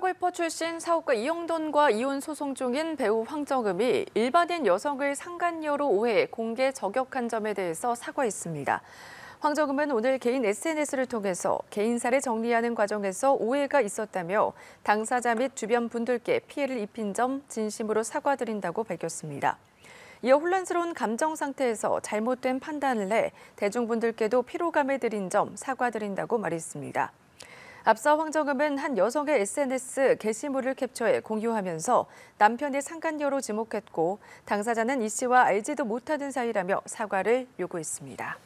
프로골퍼 출신 사업가 이용돈과 이혼 소송 중인 배우 황정음이 일반인 여성을 상간녀로 오해 공개 저격한 점에 대해서 사과했습니다. 황정음은 오늘 개인 SNS를 통해서 개인사를 정리하는 과정에서 오해가 있었다며 당사자 및 주변 분들께 피해를 입힌 점 진심으로 사과드린다고 밝혔습니다. 이어 혼란스러운 감정 상태에서 잘못된 판단을 해 대중분들께도 피로감을 드린 점 사과드린다고 말했습니다. 앞서 황정음은 한 여성의 SNS 게시물을 캡처해 공유하면서 남편이 상간녀로 지목했고 당사자는 이 씨와 알지도 못하는 사이라며 사과를 요구했습니다.